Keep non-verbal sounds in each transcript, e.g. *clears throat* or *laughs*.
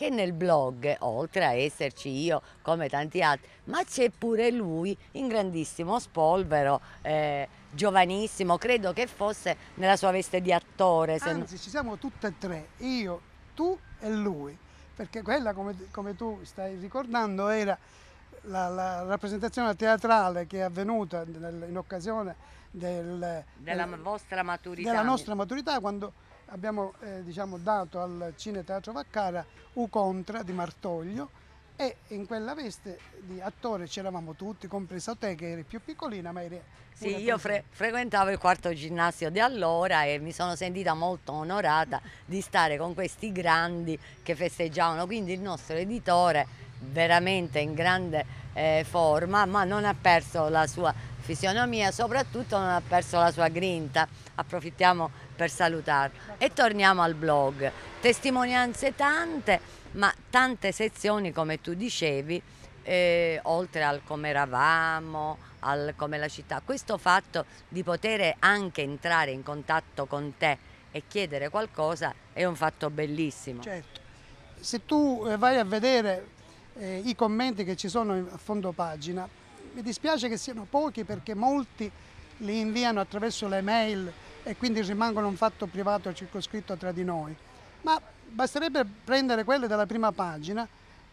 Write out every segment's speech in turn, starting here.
che nel blog, oltre a esserci io come tanti altri, ma c'è pure lui in grandissimo spolvero, eh, giovanissimo, credo che fosse nella sua veste di attore. Anzi, non... ci siamo tutte e tre, io, tu e lui, perché quella, come, come tu stai ricordando, era la, la, rappresentazione teatrale che è avvenuta nel, in occasione del, della, del, eh, vostra maturità. della nostra maturità, quando abbiamo eh, diciamo, dato al Cine Teatro Vaccara Ucontra di Martoglio e in quella veste di attore c'eravamo tutti, compresa te che eri più piccolina ma eri... Sì, io fre frequentavo il quarto ginnasio di allora e mi sono sentita molto onorata di stare con questi grandi che festeggiavano, quindi il nostro editore veramente in grande eh, forma ma non ha perso la sua fisionomia, soprattutto non ha perso la sua grinta, approfittiamo per salutarlo. E torniamo al blog. Testimonianze tante, ma tante sezioni come tu dicevi, eh, oltre al come eravamo, al come la città. Questo fatto di poter anche entrare in contatto con te e chiedere qualcosa è un fatto bellissimo. Certo. Se tu eh, vai a vedere eh, i commenti che ci sono a fondo pagina, mi dispiace che siano pochi perché molti li inviano attraverso le mail e quindi rimangono un fatto privato e circoscritto tra di noi. Ma basterebbe prendere quelle della prima pagina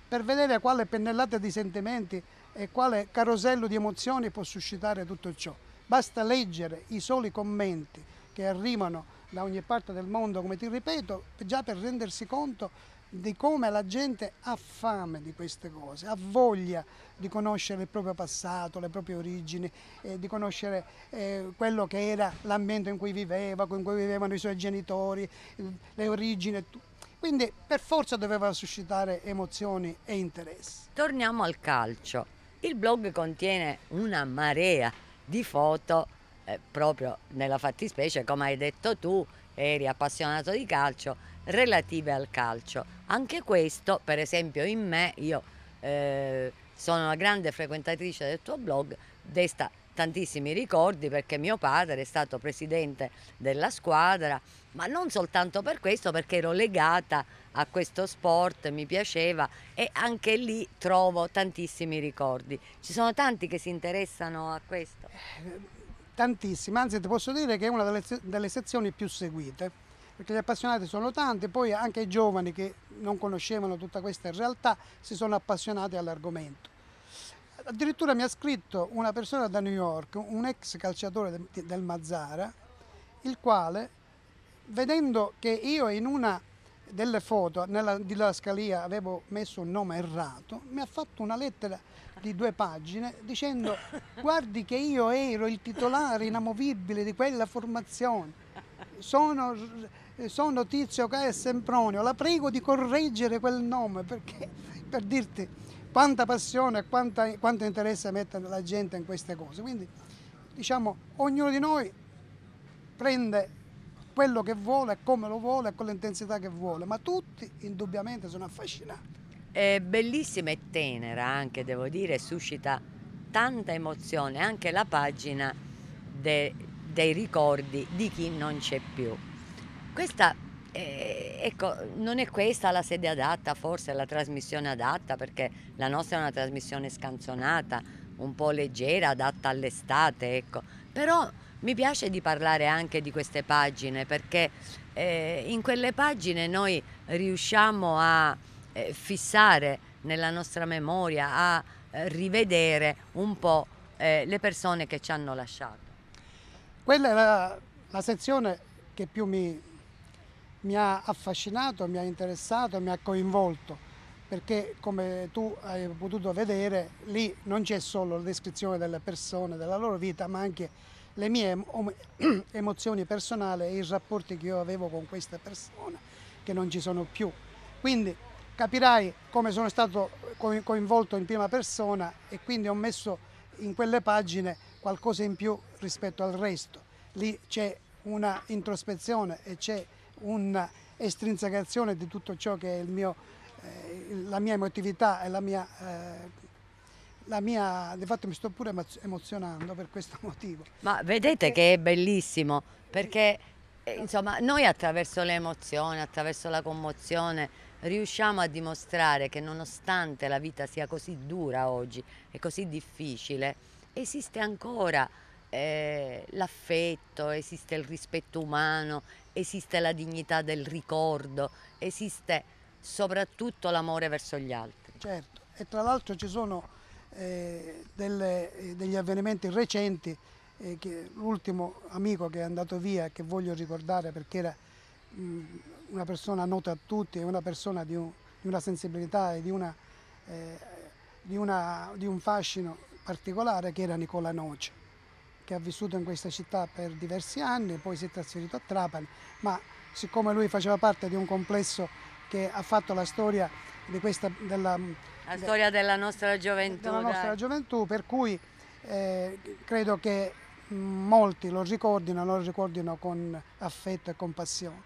per vedere quale pennellata di sentimenti e quale carosello di emozioni può suscitare tutto ciò. Basta leggere i soli commenti che arrivano da ogni parte del mondo, come ti ripeto, già per rendersi conto di come la gente ha fame di queste cose, ha voglia di conoscere il proprio passato, le proprie origini, eh, di conoscere eh, quello che era l'ambiente in cui viveva, in cui vivevano i suoi genitori, le origini. Quindi per forza doveva suscitare emozioni e interessi. Torniamo al calcio. Il blog contiene una marea di foto, eh, proprio nella fattispecie, come hai detto tu, eri appassionato di calcio, relative al calcio. Anche questo, per esempio, in me, io eh, sono una grande frequentatrice del tuo blog, desta tantissimi ricordi perché mio padre è stato presidente della squadra, ma non soltanto per questo, perché ero legata a questo sport, mi piaceva e anche lì trovo tantissimi ricordi. Ci sono tanti che si interessano a questo? Eh, tantissimi, anzi ti posso dire che è una delle, delle sezioni più seguite perché gli appassionati sono tanti, poi anche i giovani che non conoscevano tutta questa realtà si sono appassionati all'argomento. Addirittura mi ha scritto una persona da New York, un ex calciatore del Mazzara, il quale, vedendo che io in una delle foto nella didascalia avevo messo un nome errato, mi ha fatto una lettera di due pagine dicendo guardi che io ero il titolare inamovibile di quella formazione. Sono sono Tizio Caio Sempronio, la prego di correggere quel nome perché per dirti quanta passione e quanto interesse mette la gente in queste cose. Quindi diciamo ognuno di noi prende quello che vuole, come lo vuole, con l'intensità che vuole, ma tutti indubbiamente sono affascinati. È bellissima e tenera anche, devo dire, suscita tanta emozione anche la pagina de, dei ricordi di chi non c'è più. Questa, eh, ecco, non è questa la sede adatta, forse la trasmissione adatta, perché la nostra è una trasmissione scanzonata, un po' leggera, adatta all'estate, ecco. Però mi piace di parlare anche di queste pagine, perché eh, in quelle pagine noi riusciamo a eh, fissare nella nostra memoria, a eh, rivedere un po' eh, le persone che ci hanno lasciato. Quella è la, la sezione che più mi mi ha affascinato, mi ha interessato, mi ha coinvolto perché come tu hai potuto vedere lì non c'è solo la descrizione delle persone, della loro vita, ma anche le mie *clears throat* emozioni personali e i rapporti che io avevo con queste persone che non ci sono più. Quindi capirai come sono stato coinvolto in prima persona e quindi ho messo in quelle pagine qualcosa in più rispetto al resto. Lì c'è una introspezione e c'è un'estrinsecazione di tutto ciò che è mio, eh, la mia emotività e la mia, eh, la mia... Di fatto mi sto pure emozionando per questo *laughs* motivo. Ma vedete perché... che è bellissimo, perché eh, insomma, noi attraverso le emozioni, attraverso la commozione, riusciamo a dimostrare che nonostante la vita sia così dura oggi e così difficile, esiste ancora eh, l'affetto, esiste il rispetto umano, esiste la dignità del ricordo, esiste soprattutto l'amore verso gli altri. Certo, e tra l'altro ci sono eh, delle, eh, degli avvenimenti recenti, eh, l'ultimo amico che è andato via, che voglio ricordare perché era mh, mm, una persona nota a tutti, una persona di, un, di una sensibilità e di, una, eh, di, una, di un fascino particolare, che era Nicola Noce che ha vissuto in questa città per diversi anni, poi si è trasferito a Trapani, ma siccome lui faceva parte di un complesso che ha fatto la storia, questa, della, la storia della, nostra gioventù, della nostra gioventù per cui eh, credo che molti lo ricordino, lo ricordino con affetto e compassione.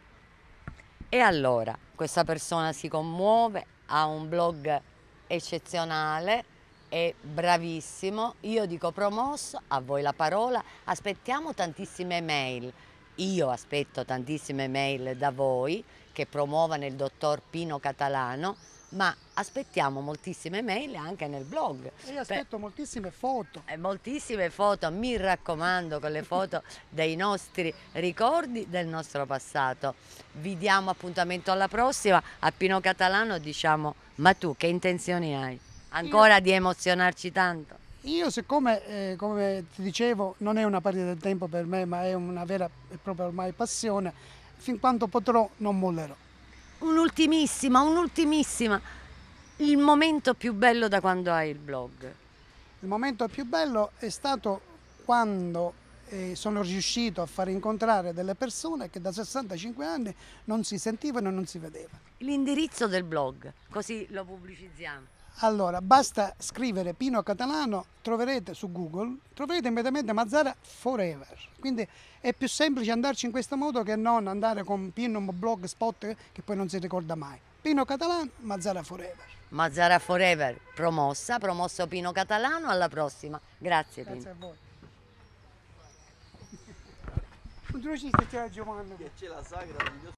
E allora, questa persona si commuove, ha un blog eccezionale, è bravissimo, io dico promosso, a voi la parola, aspettiamo tantissime mail, io aspetto tantissime mail da voi che promuovano il dottor Pino Catalano, ma aspettiamo moltissime mail anche nel blog. io aspetto per... moltissime foto. Eh, moltissime foto, mi raccomando, con le foto *laughs* dei nostri ricordi del nostro passato. Vi diamo appuntamento alla prossima. A Pino Catalano diciamo, ma tu che intenzioni hai? ancora io, di emozionarci tanto. Io siccome, eh, come ti dicevo, non è una perdita del tempo per me, ma è una vera e propria ormai passione, fin quando potrò non mollerò. Un'ultimissima, un'ultimissima. Il momento più bello da quando hai il blog? Il momento più bello è stato quando eh, sono riuscito a far incontrare delle persone che da 65 anni non si sentivano e non si vedevano. L'indirizzo del blog, così lo pubblicizziamo. Allora, basta scrivere Pino Catalano, troverete su Google, troverete immediatamente Mazzara Forever. Quindi è più semplice andarci in questo modo che non andare con Pino Blog Spot che poi non si ricorda mai. Pino Catalano, Mazzara Forever. Mazzara Forever, promossa, promosso Pino Catalano, alla prossima. Grazie Pino. Grazie a voi. *laughs* Un trocista c'era Giovanni. Che c'è la sagra